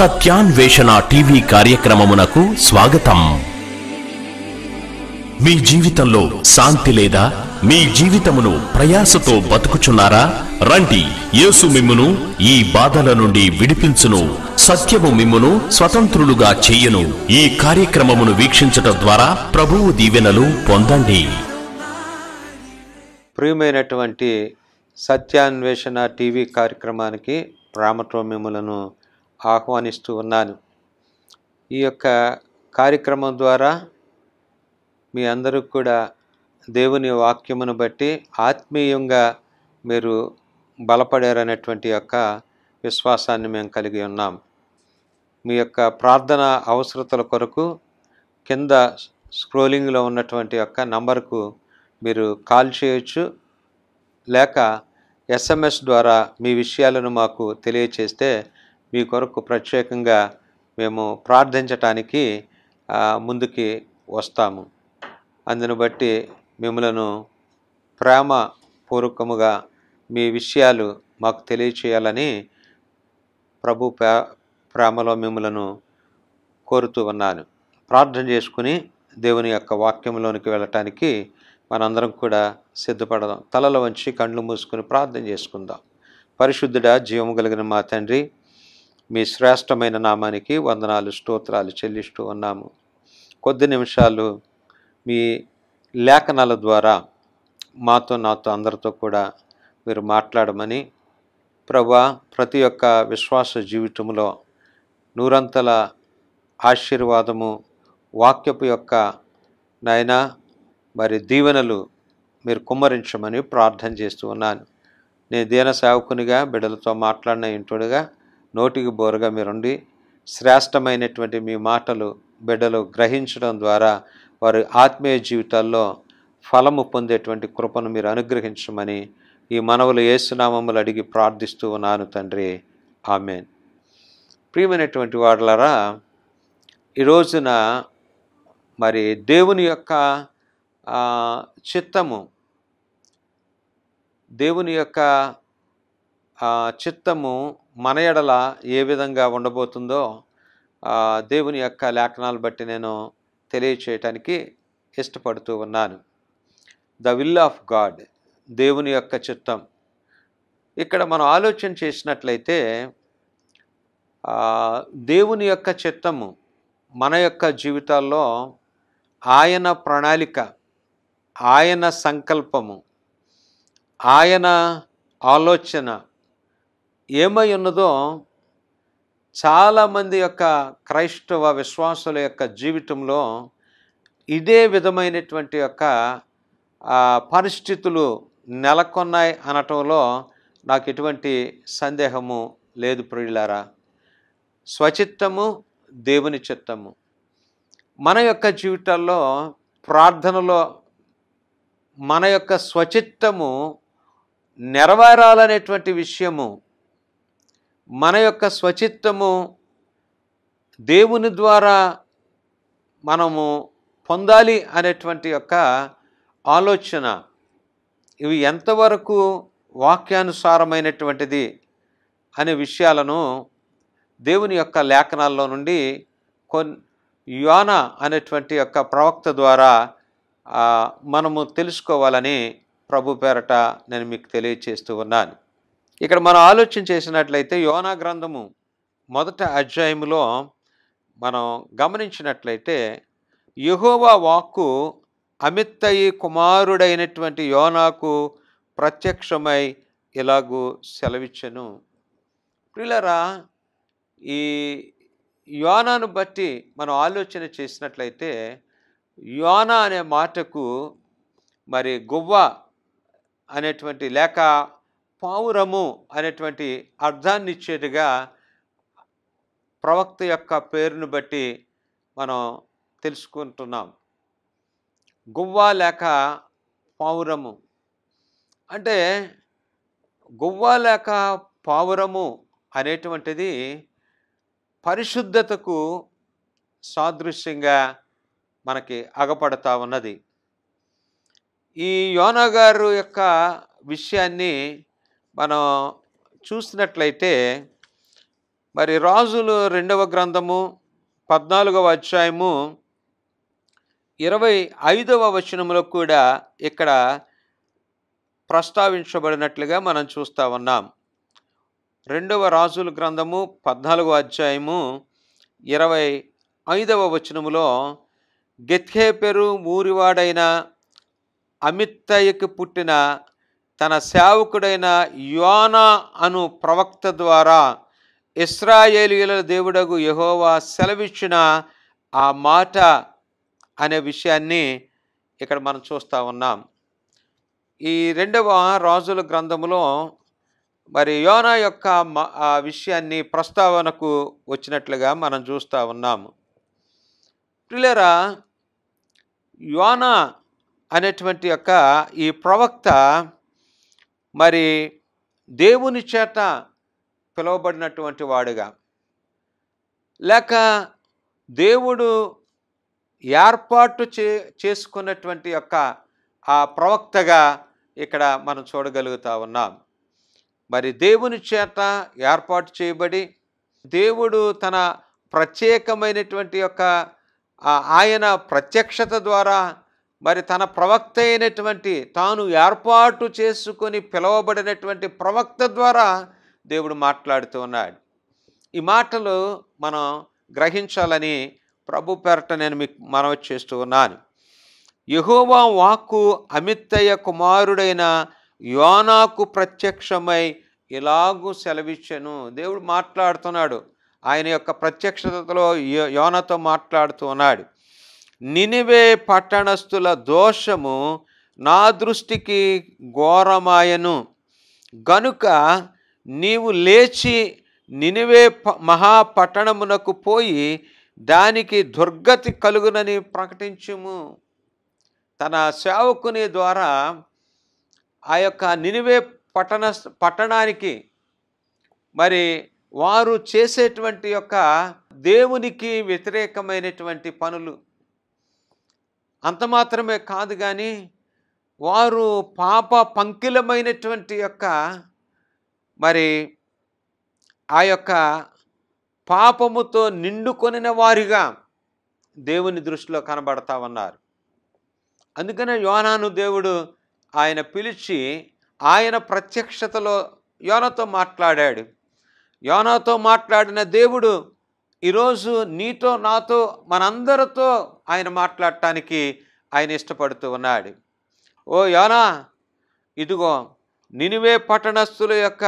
సత్యాన్వేషణ టీవీ కార్యక్రమమునకు స్వాగతం మీ జీవితంలో శాంతి లేదా మీ జీవితమును ప్రయాసతో బతుకుచున్నారా రండి యేసు మిమ్మును ఈ బాధల నుండి విడిపించును సత్యము మిమ్మును స్వతంత్రులుగా చేయను ఈ కార్యక్రమమును వీక్షించటం ద్వారా ప్రభువు దీవెనలు పొందండి ప్రియమైనటువంటి సత్యాన్వేషణ టీవీ కార్యక్రమానికి ప్రామత్వ మిమ్మలను ఆహ్వానిస్తూ ఉన్నాను ఈ యొక్క కార్యక్రమం ద్వారా మీ అందరూ కూడా దేవుని వాక్యమును బట్టి ఆత్మీయంగా మీరు బలపడారనేటువంటి యొక్క విశ్వాసాన్ని మేము కలిగి ఉన్నాం మీ యొక్క ప్రార్థన అవసరతల కొరకు కింద స్క్రోలింగ్లో ఉన్నటువంటి యొక్క నంబర్కు మీరు కాల్ చేయొచ్చు లేక ఎస్ఎంఎస్ ద్వారా మీ విషయాలను మాకు తెలియచేస్తే మీ కొరకు ప్రత్యేకంగా మేము ప్రార్థించటానికి ముందుకి వస్తాము అందును బట్టి మిమ్మలను ప్రేమ పూర్వకముగా మీ విషయాలు మాకు తెలియచేయాలని ప్రభు ప్రేమలో మిమ్మలను కోరుతూ ఉన్నాను ప్రార్థన చేసుకుని దేవుని యొక్క వాక్యంలోనికి వెళ్ళటానికి మనందరం కూడా సిద్ధపడదాం తలలో వంచి కండ్లు మూసుకుని ప్రార్థన చేసుకుందాం పరిశుద్ధుడా జీవము కలిగిన మా తండ్రి మీ శ్రేష్టమైన నామానికి వందనాలు స్తోత్రాలు చెల్లిస్తూ ఉన్నాము కొద్ది నిమిషాలు మీ లేఖనాల ద్వారా మాతో నాతో అందరితో కూడా మీరు మాట్లాడమని ప్రభా ప్రతి ఒక్క విశ్వాస జీవితంలో నూరంతల ఆశీర్వాదము వాక్యపు యొక్క నాయన మరి దీవెనలు మీరు కుమ్మరించమని ప్రార్థన చేస్తూ ఉన్నాను నేను దీన సేవకునిగా బిడ్డలతో మాట్లాడిన ఇంటుడుగా నోటికి బోరుగా మీరుండి శ్రేష్టమైనటువంటి మీ మాటలు బిడ్డలు గ్రహించడం ద్వారా వారి ఆత్మీయ జీవితాల్లో ఫలము పొందేటువంటి కృపను మీరు అనుగ్రహించమని ఈ మనవులు ఏసునామములు అడిగి ప్రార్థిస్తూ ఉన్నాను తండ్రి ఆమెన్ ప్రియమైనటువంటి వాడలరా ఈ రోజున మరి దేవుని యొక్క చిత్తము దేవుని యొక్క చిత్తము మన ఎడల ఏ విధంగా ఉండబోతుందో దేవుని యొక్క లేఖనాలు బట్టి నేను తెలియచేయటానికి ఇష్టపడుతూ ఉన్నాను ద విల్ ఆఫ్ గాడ్ దేవుని యొక్క చిత్తం ఇక్కడ మనం ఆలోచన చేసినట్లయితే దేవుని యొక్క చిత్తము మన యొక్క జీవితాల్లో ఆయన ప్రణాళిక ఆయన సంకల్పము ఆయన ఆలోచన ఏమై ఉన్నదో చాలామంది యొక్క క్రైస్తవ విశ్వాసుల యొక్క జీవితంలో ఇదే విధమైనటువంటి యొక్క పరిస్థితులు నెలకొన్నాయి అనటంలో నాకు ఎటువంటి సందేహము లేదు ప్రియులారా స్వచిత్తము దేవుని చిత్తము మన యొక్క జీవితాల్లో ప్రార్థనలో మన యొక్క స్వచిత్తము నెరవేరాలనేటువంటి విషయము మన యొక్క స్వచిత్తము దేవుని ద్వారా మనము పొందాలి అనేటువంటి యొక్క ఆలోచన ఇవి ఎంతవరకు వాక్యానుసారమైనటువంటిది అనే విషయాలను దేవుని యొక్క లేఖనాల్లో నుండి కొన్ యోన అనేటువంటి యొక్క ప్రవక్త ద్వారా మనము తెలుసుకోవాలని ప్రభు పేరట నేను మీకు తెలియచేస్తూ ఉన్నాను ఇక్కడ మనం ఆలోచన చేసినట్లయితే యోనా గ్రంథము మొదట అధ్యాయములో మనం గమనించినట్లయితే యహోవా వాక్కు అమిత్తయి కుమారుడైనటువంటి యోనాకు ప్రత్యక్షమై ఇలాగూ సెలవిచ్చను పిల్లరా ఈ యోనాను బట్టి మనం ఆలోచన చేసినట్లయితే యోనా అనే మాటకు మరి గువ్వ అనేటువంటి లేక పావురము అనేటువంటి అర్థాన్నిచ్చేట్టుగా ప్రవక్త యొక్క పేరును బట్టి మనం తెలుసుకుంటున్నాం గువ్వ లేక పావురము అంటే గువ్వ లేక పావురము అనేటువంటిది పరిశుద్ధతకు సాదృశ్యంగా మనకి అగపడతా ఉన్నది ఈ యోనా గారు యొక్క విషయాన్ని మనం చూసినట్లయితే మరి రాజులు రెండవ గ్రంథము పద్నాలుగవ అధ్యాయము ఇరవై ఐదవ వచనంలో కూడా ఇక్కడ ప్రస్తావించబడినట్లుగా మనం చూస్తూ ఉన్నాం రెండవ రాజుల గ్రంథము పద్నాలుగవ అధ్యాయము ఇరవై ఐదవ వచనములో గెత్హేపెరు ఊరివాడైన అమిత్తయ్యకి పుట్టిన తన సేవకుడైన యోనా అను ప్రవక్త ద్వారా ఇస్రాయేలీల దేవుడగు యహోవా సెలవిచ్చిన ఆ మాట అనే విషయాన్ని ఇక్కడ మనం చూస్తూ ఉన్నాం ఈ రెండవ రాజుల గ్రంథములో మరి యోనా యొక్క ఆ విషయాన్ని ప్రస్తావనకు వచ్చినట్లుగా మనం చూస్తూ ఉన్నాము పిల్లరా యోనా అనేటువంటి యొక్క ఈ ప్రవక్త మరి దేవుని చేత పిలువబడినటువంటి వాడుగా లేక దేవుడు ఏర్పాటు చే చేసుకున్నటువంటి యొక్క ఆ ప్రవక్తగా ఇక్కడ మనం చూడగలుగుతా ఉన్నాం మరి దేవుని చేత ఏర్పాటు చేయబడి దేవుడు తన ప్రత్యేకమైనటువంటి యొక్క ఆయన ప్రత్యక్షత ద్వారా మరి తన ప్రవక్త అయినటువంటి తాను ఏర్పాటు చేసుకొని పిలువబడినటువంటి ప్రవక్త ద్వారా దేవుడు మాట్లాడుతూ ఉన్నాడు ఈ మాటలు మనం గ్రహించాలని ప్రభు పేరట నేను మీకు మనవి చేస్తూ ఉన్నాను యహోవా వాక్కు అమిత్తయ్య కుమారుడైన యోనాకు ప్రత్యక్షమై ఇలాగూ సెలవిచ్చను దేవుడు మాట్లాడుతున్నాడు ఆయన యొక్క ప్రత్యక్షతలో యోనతో మాట్లాడుతూ ఉన్నాడు నినివే పట్టణస్థుల దోషము నా దృష్టికి ఘోరమాయను గనుక నీవు లేచి నినివే మహాపట్టణమునకు పోయి దానికి దుర్గతి కలుగునని ప్రకటించుము తన సేవకుని ద్వారా ఆ యొక్క నినివే పట్టణ పట్టణానికి మరి వారు చేసేటువంటి యొక్క దేవునికి వ్యతిరేకమైనటువంటి పనులు అంత మాత్రమే కాదు కానీ వారు పాప పంకిలమైనటువంటి యొక్క మరి ఆ యొక్క పాపముతో నిండుకొనిన వారిగా దేవుని దృష్టిలో కనబడతా ఉన్నారు అందుకనే యోనాను దేవుడు ఆయన పిలిచి ఆయన ప్రత్యక్షతలో యోనతో మాట్లాడాడు యోనాతో మాట్లాడిన దేవుడు ఈరోజు నీతో నాతో మనందరితో ఆయన మాట్లాడటానికి ఆయన ఇష్టపడుతూ ఉన్నాడు ఓ యోనా ఇదిగో నినివే పట్టణస్థుల యొక్క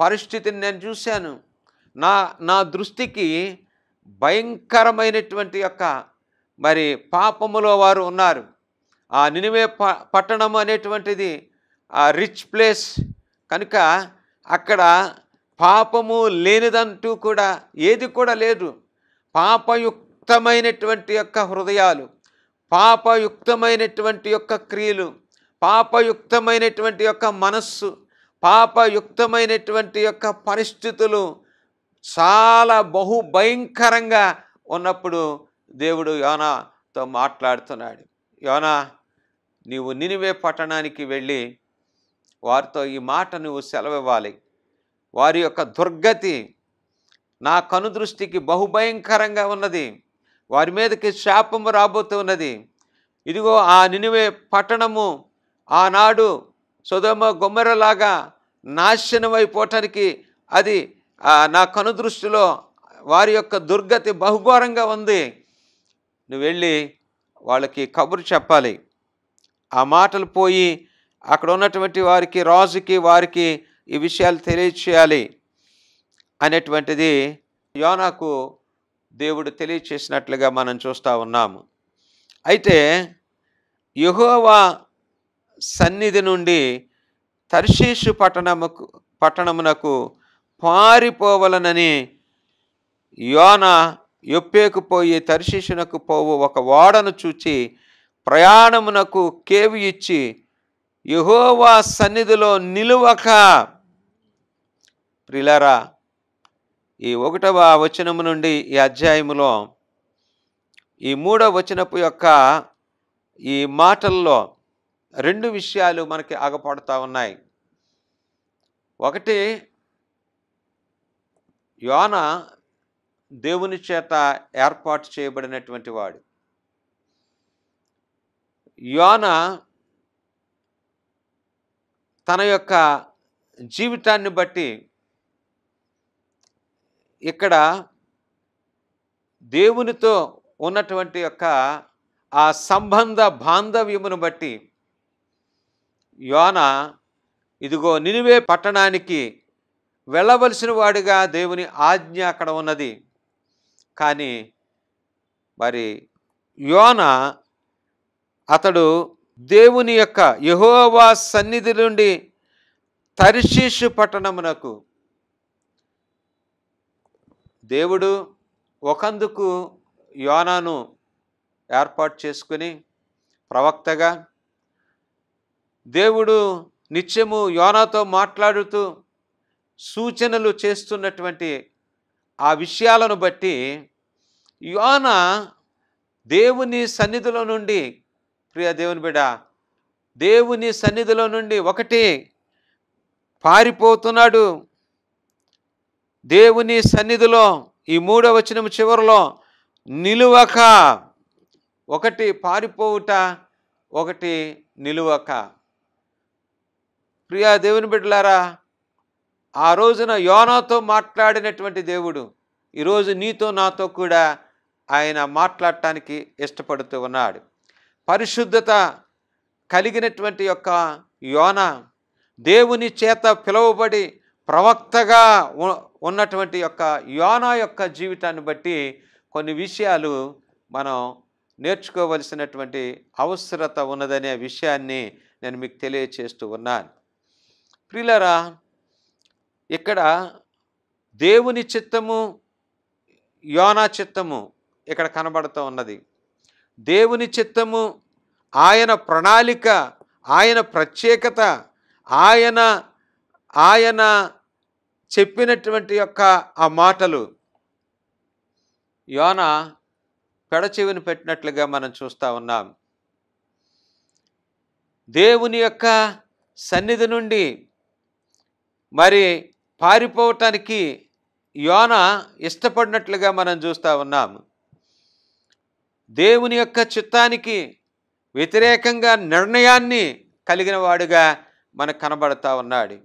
పరిస్థితిని నేను చూశాను నా నా దృష్టికి భయంకరమైనటువంటి యొక్క మరి పాపములో వారు ఉన్నారు ఆ నినివే ప పట్టణం అనేటువంటిది ఆ రిచ్ ప్లేస్ కనుక అక్కడ పాపము లేనిదంటూ కూడా ఏది కూడా లేదు పాపయు యుక్తమైనటువంటి యొక్క హృదయాలు పాపయుక్తమైనటువంటి యొక్క క్రియలు పాపయుక్తమైనటువంటి యొక్క మనస్సు పాపయుక్తమైనటువంటి యొక్క పరిస్థితులు చాలా బహు భయంకరంగా ఉన్నప్పుడు దేవుడు యోనాతో మాట్లాడుతున్నాడు యోనా నీవు నినివే పట్టణానికి వెళ్ళి వారితో ఈ మాట నువ్వు సెలవివ్వాలి వారి యొక్క దుర్గతి నా కనుదృష్టికి బహుభయంకరంగా ఉన్నది వారి మీదకి శాపము రాబోతున్నది ఇదిగో ఆ నినువే పట్టణము ఆనాడు సుధమ గొమ్మెరలాగా నాశనమైపోవటానికి అది నా కనుదృష్టిలో వారి యొక్క దుర్గతి బహుఘోరంగా ఉంది నువ్వు వెళ్ళి వాళ్ళకి కబురు చెప్పాలి ఆ మాటలు పోయి అక్కడ ఉన్నటువంటి వారికి రాజుకి వారికి ఈ విషయాలు తెలియచేయాలి అనేటువంటిది యోనాకు దేవుడు తెలియచేసినట్లుగా మనం చూస్తూ ఉన్నాము అయితే యహోవా సన్నిధి నుండి తర్శీషు పట్టణముకు పట్టణమునకు పారిపోవలనని యోన ఎప్పేకుపోయి తర్శీషునకు పోవు ఒక ఓడను చూచి ప్రయాణమునకు కేవి ఇచ్చి యహోవా సన్నిధిలో నిలువక ప్రిలరా ఈ ఒకటవ వచనము నుండి ఈ అధ్యాయములో ఈ మూడవ వచనపు యొక్క ఈ మాటల్లో రెండు విషయాలు మనకి ఆగపడుతూ ఉన్నాయి ఒకటి యోన దేవుని చేత ఏర్పాటు చేయబడినటువంటి వాడు యోన తన యొక్క జీవితాన్ని బట్టి ఇక్కడ దేవునితో ఉన్నటువంటి యొక్క ఆ సంబంధ బాంధవ్యమును బట్టి యోన ఇదిగో నినివే పట్టణానికి వెళ్ళవలసిన వాడిగా దేవుని ఆజ్ఞ అక్కడ ఉన్నది కానీ మరి యోన అతడు దేవుని యొక్క యహోవా సన్నిధి నుండి తర్షీషు పట్టణమునకు దేవుడు ఒకందుకు యోనాను ఏర్పాటు చేసుకుని ప్రవక్తగా దేవుడు నిత్యము యోనాతో మాట్లాడుతూ సూచనలు చేస్తున్నటువంటి ఆ విషయాలను బట్టి యోన దేవుని సన్నిధిలో నుండి ప్రియ దేవుని బిడ దేవుని సన్నిధిలో నుండి ఒకటి పారిపోతున్నాడు దేవుని సన్నిధిలో ఈ మూడవ వచనం చివరిలో నిలువక ఒకటి పారిపోవుట ఒకటి నిలువక ప్రియా దేవుని బిడ్డలారా ఆ రోజున యోనాతో మాట్లాడినటువంటి దేవుడు ఈరోజు నీతో నాతో కూడా ఆయన మాట్లాడటానికి ఇష్టపడుతూ ఉన్నాడు పరిశుద్ధత కలిగినటువంటి యొక్క యోన దేవుని చేత పిలువబడి ప్రవక్తగా ఉన్నటువంటి యొక్క యోనా యొక్క జీవితాన్ని బట్టి కొన్ని విషయాలు మనం నేర్చుకోవలసినటువంటి అవసరత ఉన్నదనే విషయాన్ని నేను మీకు తెలియచేస్తూ ఉన్నాను ప్రిలరా ఇక్కడ దేవుని చిత్తము యోనా చిత్తము ఇక్కడ కనబడుతూ ఉన్నది దేవుని చిత్తము ఆయన ప్రణాళిక ఆయన ప్రత్యేకత ఆయన ఆయన చెప్పినటువంటి యొక్క ఆ మాటలు యోన పెడచెవిని పెట్టినట్లుగా మనం చూస్తూ ఉన్నాం దేవుని యొక్క సన్నిధి నుండి మరి పారిపోవటానికి యోన ఇష్టపడినట్లుగా మనం చూస్తూ ఉన్నాం దేవుని యొక్క చిత్తానికి వ్యతిరేకంగా నిర్ణయాన్ని కలిగిన వాడుగా మనకు కనబడతా ఉన్నాడు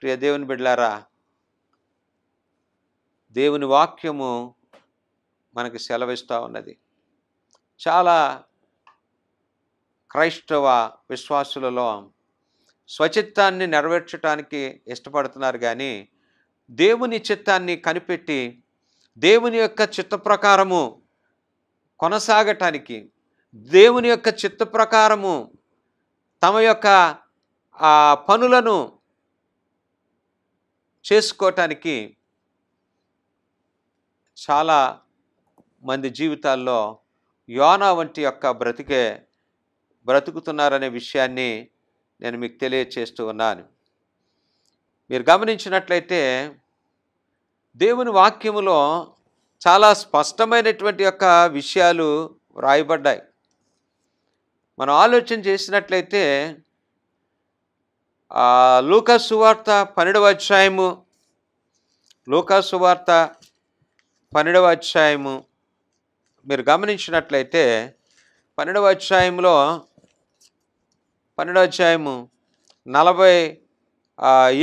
ప్రియ దేవుని బిడ్డలారా దేవుని వాక్యము మనకి సెలవిస్తూ ఉన్నది చాలా క్రైస్తవ విశ్వాసులలో స్వచిత్తాన్ని నెరవేర్చడానికి ఇష్టపడుతున్నారు కానీ దేవుని చిత్తాన్ని కనిపెట్టి దేవుని యొక్క చిత్త ప్రకారము కొనసాగటానికి దేవుని యొక్క చిత్త ప్రకారము తమ యొక్క పనులను చేసుకోవటానికి చాలా మంది జీవితాల్లో యోనా వంటి యొక్క బ్రతికే బ్రతుకుతున్నారనే విషయాన్ని నేను మీకు తెలియచేస్తూ ఉన్నాను మీరు గమనించినట్లయితే దేవుని వాక్యములో చాలా స్పష్టమైనటువంటి యొక్క విషయాలు వ్రాయబడ్డాయి మనం ఆలోచన చేసినట్లయితే లూకాసు వార్త పన్నెండవ అధ్యాయము లూకాసు వార్త పన్నెండవ అధ్యాయము మీరు గమనించినట్లయితే పన్నెండవ అధ్యాయంలో పన్నెండవ అధ్యాయము నలభై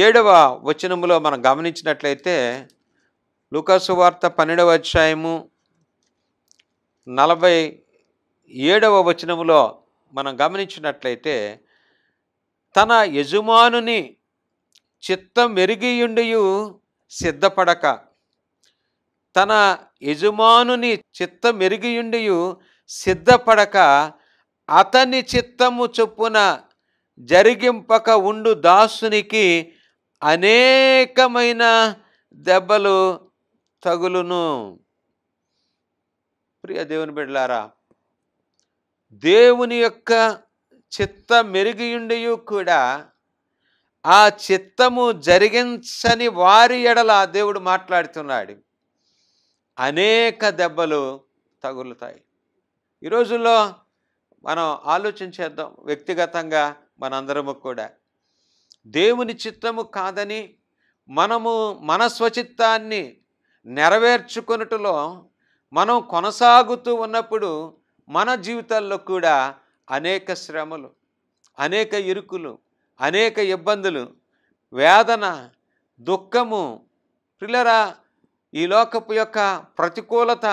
ఏడవ వచనములో మనం గమనించినట్లయితే లూకాసు వార్త పన్నెండవ అధ్యాయము నలభై ఏడవ వచనములో మనం గమనించినట్లయితే తన యజమానుని చిత్తం మెరిగియుండియు సిద్ధపడక తన యజమానుని చిత్తం మెరిగియుండియు సిద్ధపడక అతని చిత్తము చొప్పున జరిగింపక ఉండు దాసునికి అనేకమైన దెబ్బలు తగులును ప్రియ దేవుని బిడ్డలారా దేవుని యొక్క చిత్త మెరుగియుండియు కూడా ఆ చిత్తము జరిగించని వారి ఎడల దేవుడు మాట్లాడుతున్నాడు అనేక దెబ్బలు తగులుతాయి ఈ రోజుల్లో మనం ఆలోచించేద్దాం వ్యక్తిగతంగా మనందరము కూడా దేవుని చిత్తము కాదని మనము మన స్వచిత్తాన్ని నెరవేర్చుకున్నట్టులో మనం కొనసాగుతూ ఉన్నప్పుడు మన జీవితాల్లో కూడా అనేక శ్రమలు అనేక ఇరుకులు అనేక ఇబ్బందులు వేదన దుఃఖము పిల్లరా ఈ లోకపు యొక్క ప్రతికూలత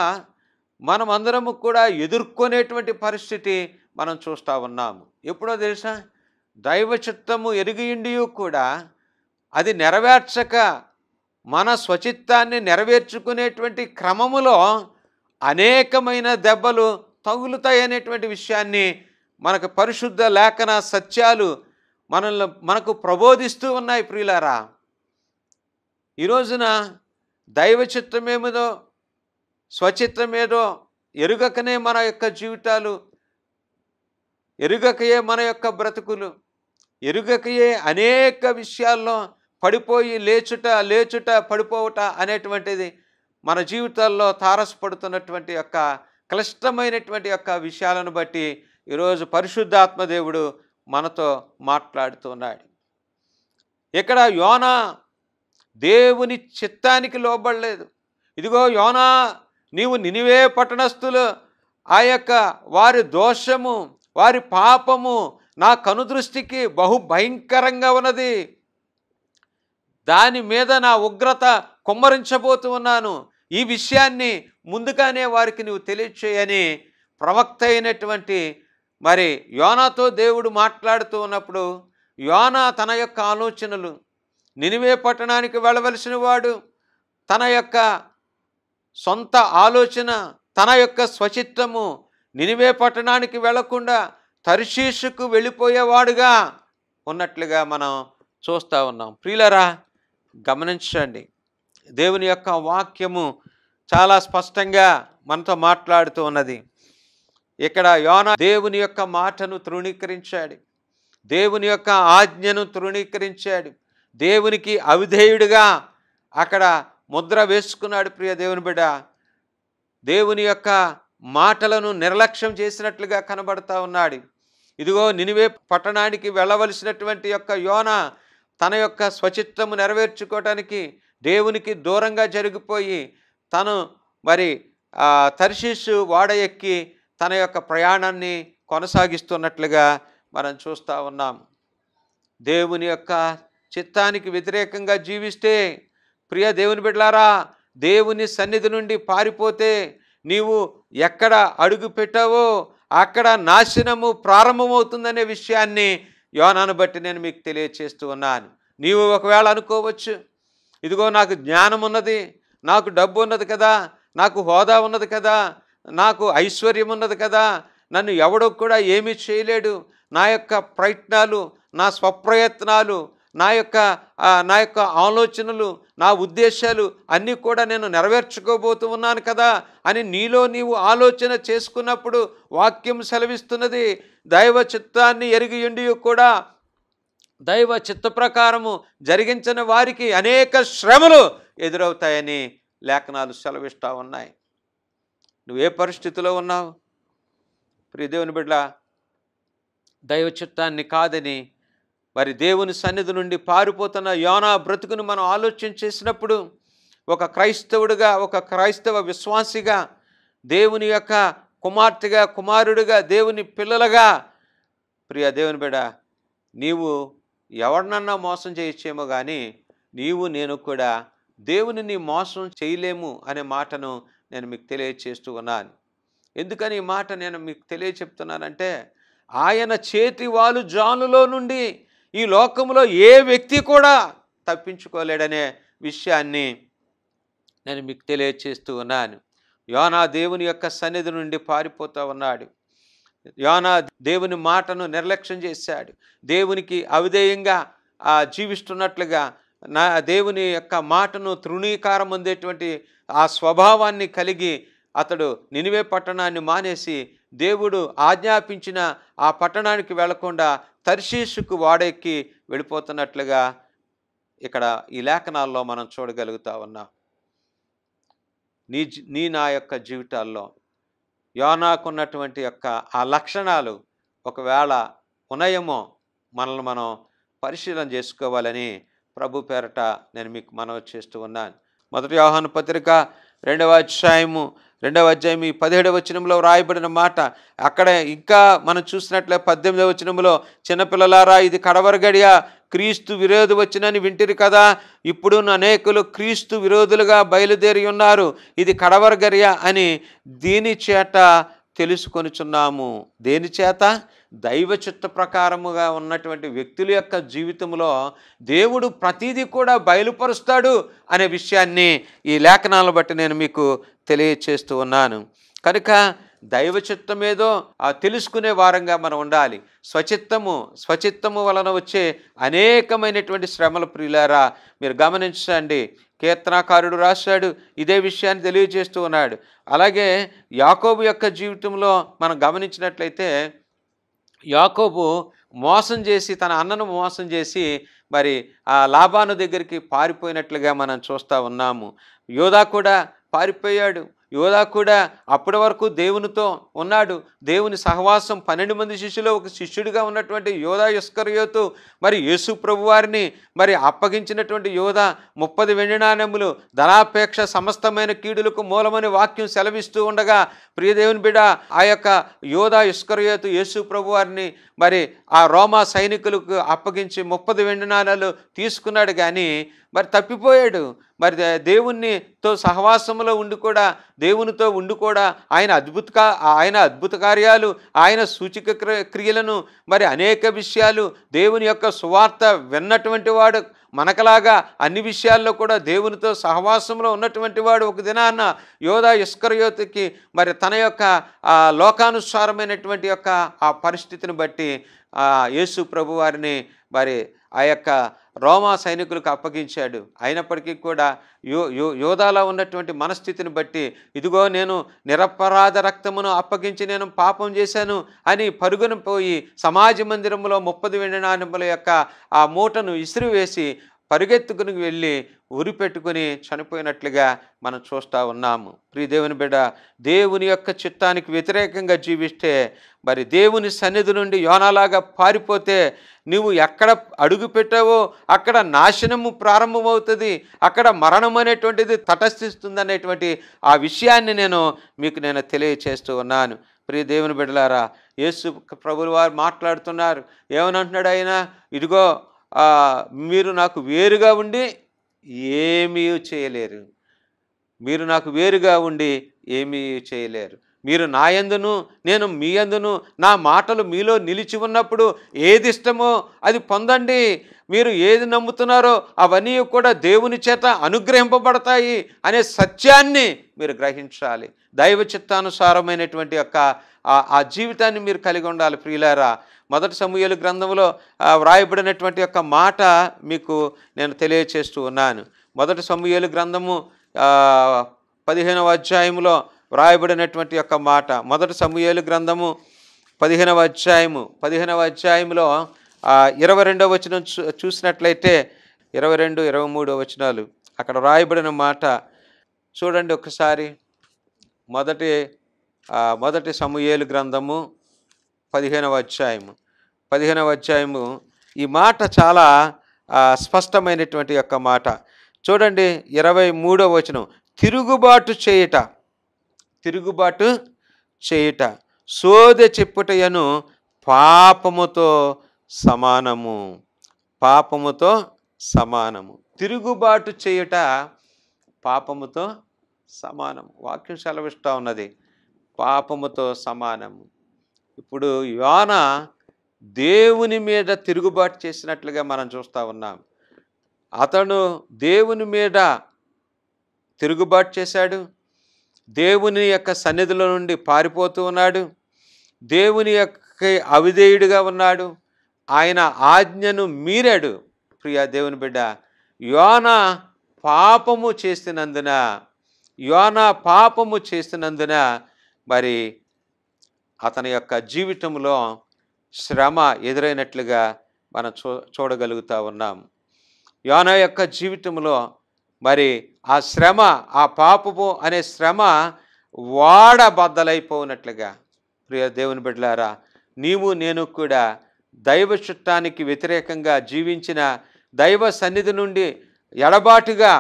మనమందరము కూడా ఎదుర్కొనేటువంటి పరిస్థితి మనం చూస్తూ ఉన్నాము ఎప్పుడో తెలుసా దైవ చిత్తము ఎరిగియుండియు కూడా అది నెరవేర్చక మన స్వచిత్తాన్ని నెరవేర్చుకునేటువంటి క్రమములో అనేకమైన దెబ్బలు తగులుతాయనేటువంటి విషయాన్ని మనకు పరిశుద్ధ లేఖన సత్యాలు మనల్ని మనకు ప్రబోధిస్తూ ఉన్నాయి ప్రియులారా ఈరోజున దైవ చిత్రమేమిదో స్వచిత్రమేదో ఎరుగకనే మన యొక్క జీవితాలు ఎరుగకయే మన యొక్క బ్రతుకులు ఎరుగకయే అనేక విషయాల్లో పడిపోయి లేచుట లేచుట పడిపోవట అనేటువంటిది మన జీవితాల్లో తారసపడుతున్నటువంటి యొక్క క్లిష్టమైనటువంటి యొక్క విషయాలను బట్టి ఈరోజు పరిశుద్ధాత్మదేవుడు మనతో మాట్లాడుతున్నాడు ఇక్కడ యోనా దేవుని చిత్తానికి లోబడలేదు ఇదిగో యోనా నీవు నినివే పట్టణస్థులు ఆ యొక్క వారి దోషము వారి పాపము నా కనుదృష్టికి భయంకరంగా ఉన్నది దాని మీద నా ఉగ్రత కుమ్మరించబోతూ ఉన్నాను ఈ విషయాన్ని ముందుగానే వారికి నువ్వు తెలియచేయని ప్రవక్త అయినటువంటి మరి యోనాతో దేవుడు మాట్లాడుతూ ఉన్నప్పుడు యోనా తన యొక్క ఆలోచనలు నినివే పట్టణానికి వెళ్ళవలసిన వాడు తన యొక్క సొంత ఆలోచన తన యొక్క స్వచిత్తము నినివే పట్టణానికి వెళ్లకుండా తర్శీషుకు వెళ్ళిపోయేవాడుగా ఉన్నట్లుగా మనం చూస్తూ ఉన్నాం ప్రియులరా గమనించండి దేవుని యొక్క వాక్యము చాలా స్పష్టంగా మనతో మాట్లాడుతూ ఉన్నది ఇక్కడ యోన దేవుని యొక్క మాటను తృణీకరించాడు దేవుని యొక్క ఆజ్ఞను తృణీకరించాడు దేవునికి అవిధేయుడిగా అక్కడ ముద్ర వేసుకున్నాడు ప్రియ దేవుని బిడ్డ దేవుని యొక్క మాటలను నిర్లక్ష్యం చేసినట్లుగా కనబడతా ఉన్నాడు ఇదిగో నినివే పట్టణానికి వెళ్ళవలసినటువంటి యొక్క యోన తన యొక్క స్వచిత్తము నెరవేర్చుకోవటానికి దేవునికి దూరంగా జరిగిపోయి తను మరి తర్శీసు వాడ ఎక్కి తన యొక్క ప్రయాణాన్ని కొనసాగిస్తున్నట్లుగా మనం చూస్తూ ఉన్నాం దేవుని యొక్క చిత్తానికి వ్యతిరేకంగా జీవిస్తే ప్రియ దేవుని బిడ్డారా దేవుని సన్నిధి నుండి పారిపోతే నీవు ఎక్కడ అడుగు పెట్టావో అక్కడ నాశనము ప్రారంభమవుతుందనే విషయాన్ని యోనాను బట్టి నేను మీకు తెలియచేస్తూ ఉన్నాను నీవు ఒకవేళ అనుకోవచ్చు ఇదిగో నాకు జ్ఞానం ఉన్నది నాకు డబ్బు ఉన్నది కదా నాకు హోదా ఉన్నది కదా నాకు ఐశ్వర్యం ఉన్నది కదా నన్ను ఎవడో కూడా ఏమీ చేయలేడు నా యొక్క ప్రయత్నాలు నా స్వప్రయత్నాలు నా యొక్క నా యొక్క ఆలోచనలు నా ఉద్దేశాలు అన్నీ కూడా నేను నెరవేర్చుకోబోతూ ఉన్నాను కదా అని నీలో నీవు ఆలోచన చేసుకున్నప్పుడు వాక్యం సెలవిస్తున్నది దైవ చిత్తాన్ని ఎరిగియుండి కూడా దైవ చిత్త ప్రకారము జరిగించిన వారికి అనేక శ్రమలు ఎదురవుతాయని లేఖనాలు సెలవిస్తూ ఉన్నాయి నువ్వు ఏ పరిస్థితిలో ఉన్నావు ప్రియ దేవుని బిడ్డ దైవ చిత్తాన్ని కాదని మరి దేవుని సన్నిధి నుండి పారిపోతున్న యోనా బ్రతుకును మనం ఆలోచన చేసినప్పుడు ఒక క్రైస్తవుడిగా ఒక క్రైస్తవ విశ్వాసిగా దేవుని యొక్క కుమార్తెగా కుమారుడిగా దేవుని పిల్లలుగా ప్రియ దేవుని బిడ నీవు ఎవరినన్నా మోసం చేయొచ్చేమో కానీ నీవు నేను కూడా దేవుని మోసం చేయలేము అనే మాటను నేను మీకు తెలియచేస్తూ ఉన్నాను ఎందుకని ఈ మాట నేను మీకు తెలియచెప్తున్నానంటే ఆయన చేతి వాళ్ళు జానులో నుండి ఈ లోకంలో ఏ వ్యక్తి కూడా తప్పించుకోలేడనే విషయాన్ని నేను మీకు తెలియచేస్తూ ఉన్నాను యోనా దేవుని యొక్క సన్నిధి నుండి పారిపోతూ ఉన్నాడు యోనా దేవుని మాటను నిర్లక్ష్యం చేశాడు దేవునికి అవిధేయంగా జీవిస్తున్నట్లుగా నా దేవుని యొక్క మాటను తృణీకారం అందేటువంటి ఆ స్వభావాన్ని కలిగి అతడు నినివే పట్టణాన్ని మానేసి దేవుడు ఆజ్ఞాపించిన ఆ పట్టణానికి వెళ్లకుండా తర్శీసుకు వాడెక్కి వెళ్ళిపోతున్నట్లుగా ఇక్కడ ఈ లేఖనాల్లో మనం చూడగలుగుతా ఉన్నాం నీ నీ నా యొక్క జీవితాల్లో యోనాకున్నటువంటి యొక్క ఆ లక్షణాలు ఒకవేళ ఉన్నాయేమో మనల్ని మనం పరిశీలన చేసుకోవాలని ప్రభు పేరట నేను మీకు మనవి చేస్తూ ఉన్నాను మొదటి ఆహ్వాన పత్రిక రెండవ అధ్యాయము రెండవ అధ్యాయం ఈ పదిహేడవ వచనంలో వ్రాయబడిన మాట అక్కడ ఇంకా మనం చూసినట్లే పద్దెనిమిదవ వచనంలో చిన్నపిల్లలారా ఇది కడవరగడియ క్రీస్తు విరోధి వచ్చినని వింటిరు కదా ఇప్పుడు అనేకులు క్రీస్తు విరోధులుగా బయలుదేరి ఉన్నారు ఇది కడవరగడియ అని దీని చేత తెలుసుకొనిచున్నాము దేని చేత దైవ చిత్త ప్రకారముగా ఉన్నటువంటి వ్యక్తుల యొక్క జీవితంలో దేవుడు ప్రతిదీ కూడా బయలుపరుస్తాడు అనే విషయాన్ని ఈ లేఖనాలను బట్టి నేను మీకు తెలియచేస్తూ ఉన్నాను కనుక దైవ చిత్తం ఏదో తెలుసుకునే వారంగా మనం ఉండాలి స్వచిత్తము స్వచిత్తము వలన వచ్చే అనేకమైనటువంటి శ్రమల ప్రియులారా మీరు గమనించండి కీర్తనాకారుడు రాశాడు ఇదే విషయాన్ని తెలియజేస్తూ ఉన్నాడు అలాగే యాకోబు యొక్క జీవితంలో మనం గమనించినట్లయితే యాకోబు మోసం చేసి తన అన్నను మోసం చేసి మరి ఆ లాభాను దగ్గరికి పారిపోయినట్లుగా మనం చూస్తూ ఉన్నాము యోధా కూడా పారిపోయాడు యోధా కూడా అప్పటి వరకు దేవునితో ఉన్నాడు దేవుని సహవాసం పన్నెండు మంది శిష్యులు ఒక శిష్యుడిగా ఉన్నటువంటి యోధా యుస్కర్యోతు మరి యేసు ప్రభు మరి అప్పగించినటువంటి యోధా ముప్పది వెండినాణములు ధనాపేక్ష సమస్తమైన కీడులకు మూలమని వాక్యం సెలవిస్తూ ఉండగా ప్రియదేవుని బిడ ఆ యొక్క యోధా యుస్కర్యోతు యేసు ప్రభువారిని మరి ఆ రోమా సైనికులకు అప్పగించి ముప్పది వెండినాణాలు తీసుకున్నాడు కానీ మరి తప్పిపోయాడు మరి దేవుణ్ణితో సహవాసంలో ఉండి కూడా దేవునితో ఉండి కూడా ఆయన అద్భుత ఆయన అద్భుత కార్యాలు ఆయన సూచిక క్రియలను మరి అనేక విషయాలు దేవుని యొక్క సువార్త విన్నటువంటి వాడు మనకలాగా అన్ని విషయాల్లో కూడా దేవునితో సహవాసంలో ఉన్నటువంటి వాడు ఒక దినాన్న యోధ ఇస్కరయోతికి మరి తన యొక్క లోకానుసారమైనటువంటి యొక్క ఆ పరిస్థితిని బట్టి యేసు ప్రభు వారిని మరి ఆ యొక్క రోమా సైనికులకు అప్పగించాడు అయినప్పటికీ కూడా యో యో యోధాలో ఉన్నటువంటి మనస్థితిని బట్టి ఇదిగో నేను నిరపరాధ రక్తమును అప్పగించి నేను పాపం చేశాను అని పరుగున పోయి సమాజ మందిరంలో ముప్పది వెండినానిముల యొక్క ఆ మూటను వేసి పరుగెత్తుకుని వెళ్ళి ఉరి పెట్టుకుని చనిపోయినట్లుగా మనం చూస్తూ ఉన్నాము ప్రియ దేవుని బిడ్డ దేవుని యొక్క చిత్తానికి వ్యతిరేకంగా జీవిస్తే మరి దేవుని సన్నిధి నుండి యోనలాగా పారిపోతే నువ్వు ఎక్కడ అడుగు పెట్టావో అక్కడ నాశనము ప్రారంభమవుతుంది అక్కడ మరణం అనేటువంటిది అనేటువంటి ఆ విషయాన్ని నేను మీకు నేను తెలియచేస్తూ ఉన్నాను ప్రియ దేవుని బిడ్డలారా యేసు ప్రభులు వారు మాట్లాడుతున్నారు ఏమనంటున్నాడు ఆయన ఇదిగో మీరు నాకు వేరుగా ఉండి ఏమీ చేయలేరు మీరు నాకు వేరుగా ఉండి ఏమీ చేయలేరు మీరు నా ఎందును నేను మీ ఎందును నా మాటలు మీలో నిలిచి ఉన్నప్పుడు ఏది ఇష్టమో అది పొందండి మీరు ఏది నమ్ముతున్నారో అవన్నీ కూడా దేవుని చేత అనుగ్రహింపబడతాయి అనే సత్యాన్ని మీరు గ్రహించాలి దైవ చిత్తానుసారమైనటువంటి యొక్క ఆ జీవితాన్ని మీరు కలిగి ఉండాలి ప్రియులారా మొదటి సమూహలు గ్రంథంలో వ్రాయబడినటువంటి యొక్క మాట మీకు నేను తెలియచేస్తూ ఉన్నాను మొదటి సమూహలు గ్రంథము పదిహేనవ అధ్యాయంలో వ్రాయబడినటువంటి యొక్క మాట మొదటి సమూహలు గ్రంథము పదిహేనవ అధ్యాయము పదిహేనవ అధ్యాయంలో ఇరవై రెండవ వచనం చూసినట్లయితే ఇరవై రెండు ఇరవై మూడో వచనాలు అక్కడ రాయబడిన మాట చూడండి ఒకసారి మొదటి మొదటి సమూహేలు గ్రంథము పదిహేనవ అధ్యాయము పదిహేనవ అధ్యాయము ఈ మాట చాలా స్పష్టమైనటువంటి యొక్క మాట చూడండి ఇరవై మూడవ వచనం తిరుగుబాటు చేయుట తిరుగుబాటు చేయుట సోద చెప్పుటయను పాపముతో సమానము పాపముతో సమానము తిరుగుబాటు చేయుట పాపముతో సమానము వాక్యం సెలవిస్తూ ఉన్నది పాపముతో సమానము ఇప్పుడు యోన దేవుని మీద తిరుగుబాటు చేసినట్లుగా మనం చూస్తూ ఉన్నాం అతను దేవుని మీద తిరుగుబాటు చేశాడు దేవుని యొక్క సన్నిధిలో నుండి పారిపోతూ ఉన్నాడు దేవుని యొక్క అవిధేయుడిగా ఉన్నాడు ఆయన ఆజ్ఞను మీరాడు ప్రియ దేవుని బిడ్డ యోన పాపము చేసినందున యోన పాపము చేసినందున మరి అతని యొక్క జీవితంలో శ్రమ ఎదురైనట్లుగా మనం చూ చూడగలుగుతూ ఉన్నాం యోన యొక్క జీవితంలో మరి ఆ శ్రమ ఆ పాపము అనే శ్రమ వాడ బద్దలైపోయినట్లుగా ప్రియ దేవుని బిడ్డలారా నీవు నేను కూడా దైవ చుట్టానికి వ్యతిరేకంగా జీవించిన దైవ సన్నిధి నుండి ఎడబాటుగా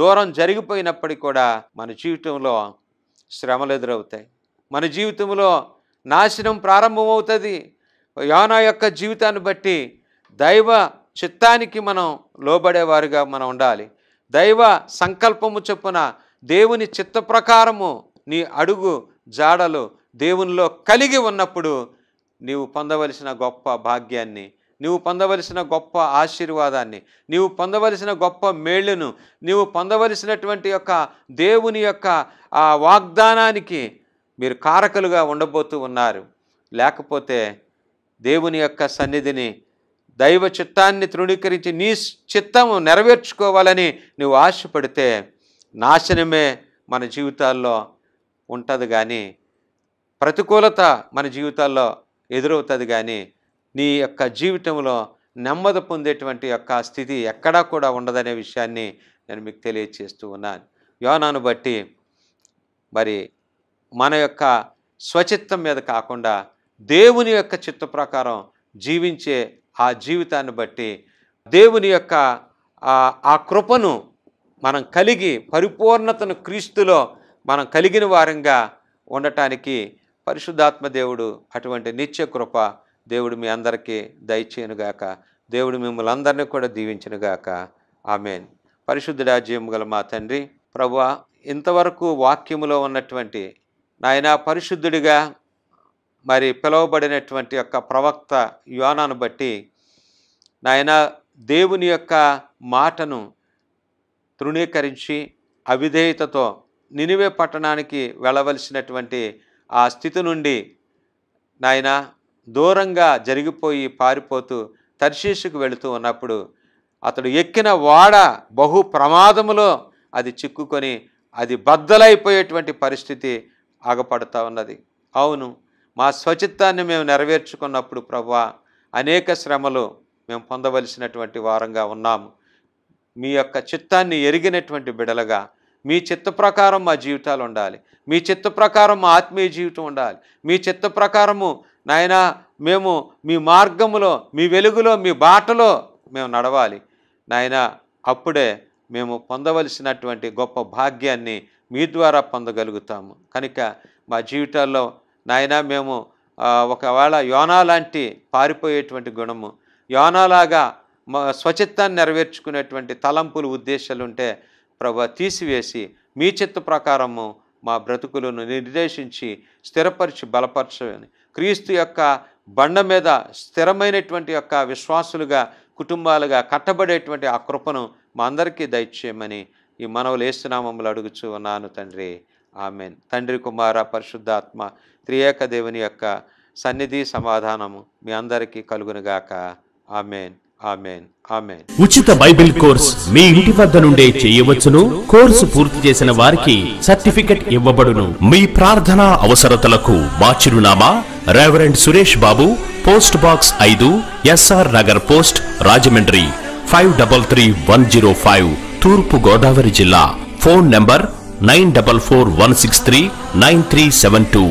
దూరం జరిగిపోయినప్పటికీ కూడా మన జీవితంలో శ్రమలు ఎదురవుతాయి మన జీవితంలో నాశనం ప్రారంభమవుతుంది యోనా యొక్క జీవితాన్ని బట్టి దైవ చిత్తానికి మనం లోబడేవారుగా మనం ఉండాలి దైవ సంకల్పము చొప్పున దేవుని చిత్త ప్రకారము నీ అడుగు జాడలు దేవునిలో కలిగి ఉన్నప్పుడు నీవు పొందవలసిన గొప్ప భాగ్యాన్ని నీవు పొందవలసిన గొప్ప ఆశీర్వాదాన్ని నీవు పొందవలసిన గొప్ప మేళ్ళను నీవు పొందవలసినటువంటి యొక్క దేవుని యొక్క ఆ వాగ్దానానికి మీరు కారకులుగా ఉండబోతూ ఉన్నారు లేకపోతే దేవుని యొక్క సన్నిధిని దైవ చిత్తాన్ని తృణీకరించి నీ చిత్తము నెరవేర్చుకోవాలని నువ్వు ఆశపడితే నాశనమే మన జీవితాల్లో ఉంటుంది కానీ ప్రతికూలత మన జీవితాల్లో ఎదురవుతుంది కానీ నీ యొక్క జీవితంలో నెమ్మది పొందేటువంటి యొక్క స్థితి ఎక్కడా కూడా ఉండదనే విషయాన్ని నేను మీకు తెలియచేస్తూ ఉన్నాను యోనాను బట్టి మరి మన యొక్క స్వచిత్తం మీద కాకుండా దేవుని యొక్క చిత్త ప్రకారం జీవించే ఆ జీవితాన్ని బట్టి దేవుని యొక్క ఆ కృపను మనం కలిగి పరిపూర్ణతను క్రీస్తులో మనం కలిగిన వారంగా ఉండటానికి పరిశుద్ధాత్మ దేవుడు అటువంటి నిత్య కృప దేవుడు మీ అందరికీ దయచేయనుగాక దేవుడు మిమ్మల్ని అందరినీ కూడా దీవించినగాక ఆమెన్ పరిశుద్ధుడా జీవం గల మా తండ్రి ప్రభు ఇంతవరకు వాక్యములో ఉన్నటువంటి నాయన పరిశుద్ధుడిగా మరి పిలువబడినటువంటి యొక్క ప్రవక్త యోనాను బట్టి నాయన దేవుని యొక్క మాటను తృణీకరించి అవిధేయతతో నినివే పట్టణానికి వెళ్ళవలసినటువంటి ఆ స్థితి నుండి నాయన దూరంగా జరిగిపోయి పారిపోతూ తర్శీసుకు వెళుతూ ఉన్నప్పుడు అతడు ఎక్కిన వాడ బహు ప్రమాదములో అది చిక్కుకొని అది బద్దలైపోయేటువంటి పరిస్థితి ఆగపడతా ఉన్నది అవును మా స్వచిత్తాన్ని మేము నెరవేర్చుకున్నప్పుడు ప్రభా అనేక శ్రమలు మేము పొందవలసినటువంటి వారంగా ఉన్నాము మీ యొక్క చిత్తాన్ని ఎరిగినటువంటి బిడలుగా మీ చిత్త ప్రకారం మా జీవితాలు ఉండాలి మీ చిత్త ప్రకారం మా ఆత్మీయ జీవితం ఉండాలి మీ చిత్త ప్రకారము నాయన మేము మీ మార్గములో మీ వెలుగులో మీ బాటలో మేము నడవాలి నాయన అప్పుడే మేము పొందవలసినటువంటి గొప్ప భాగ్యాన్ని మీ ద్వారా పొందగలుగుతాము కనుక మా జీవితాల్లో నాయన మేము ఒకవేళ యోనా లాంటి పారిపోయేటువంటి గుణము యోనాలాగా స్వచిత్తాన్ని నెరవేర్చుకునేటువంటి తలంపులు ఉద్దేశాలు ఉంటే ప్రభా తీసివేసి మీ చిత్త ప్రకారము మా బ్రతుకులను నిర్దేశించి స్థిరపరిచి బలపరచని క్రీస్తు యొక్క బండ మీద స్థిరమైనటువంటి యొక్క విశ్వాసులుగా కుటుంబాలుగా కట్టబడేటువంటి ఆ కృపను మా అందరికీ దయచేయమని ఈ మనవులు ఏసునామములు అడుగుచు ఉన్నాను తండ్రి ఆమెన్ తండ్రి కుమార పరిశుద్ధాత్మ త్రియేక దేవుని యొక్క సన్నిధి సమాధానము మీ అందరికీ కలుగునుగాక ఆమెన్ ఆమెన్ ఆమెన్ ఉచిత బైబిల్ కోర్స్ మీ ఇంటి వద్ద నుండే చేయవచ్చును కోర్సు పూర్తి చేసిన వారికి సర్టిఫికెట్ ఇవ్వబడును మీ ప్రార్థనా అవసరతలకు మా చిరునామా reverend Suresh Babu post box ఐదు S R Nagar post Rajahmundry five double three one zero five తూర్పు గోదావరి జిల్లా phone number nine double four one six three nine three seven two